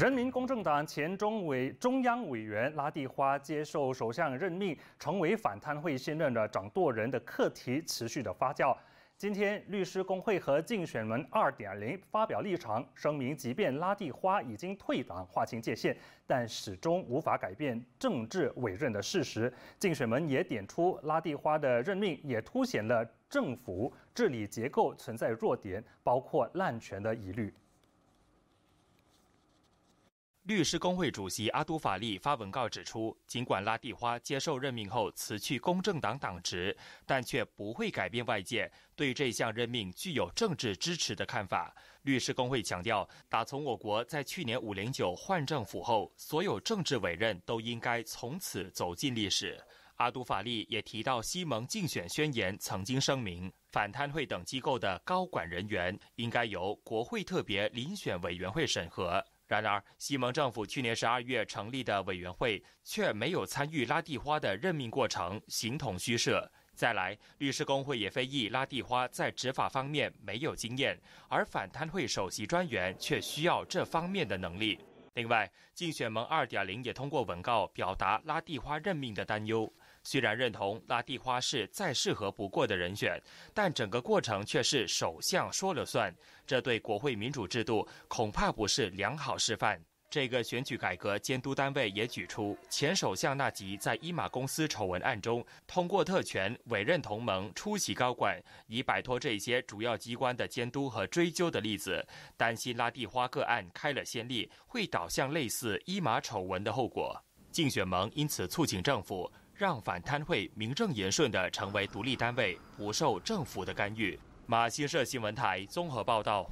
人民公正党前中委、中央委员拉蒂花接受首相任命，成为反贪会现任的掌舵人的课题持续的发酵。今天，律师工会和竞选门二点零发表立场声明，即便拉蒂花已经退党划清界限，但始终无法改变政治委任的事实。竞选门也点出拉蒂花的任命也凸显了政府治理结构存在弱点，包括滥权的疑虑。律师工会主席阿都法利发文告指出，尽管拉蒂花接受任命后辞去公正党党职，但却不会改变外界对这项任命具有政治支持的看法。律师工会强调，打从我国在去年五零九换政府后，所有政治委任都应该从此走进历史。阿都法利也提到，西蒙竞选宣言曾经声明，反贪会等机构的高管人员应该由国会特别遴选委员会审核。然而，西蒙政府去年十二月成立的委员会却没有参与拉蒂花的任命过程，形同虚设。再来，律师工会也非议拉蒂花在执法方面没有经验，而反贪会首席专员却需要这方面的能力。另外，竞选盟二点零也通过文告表达拉蒂花任命的担忧。虽然认同拉蒂花是再适合不过的人选，但整个过程却是首相说了算，这对国会民主制度恐怕不是良好示范。这个选举改革监督单位也举出前首相纳吉在伊马公司丑闻案中通过特权委任同盟出席高管，以摆脱这些主要机关的监督和追究的例子，担心拉蒂花个案开了先例，会导向类似伊马丑闻的后果。竞选盟因此促请政府让反贪会名正言顺地成为独立单位，不受政府的干预。马新社新闻台综合报道。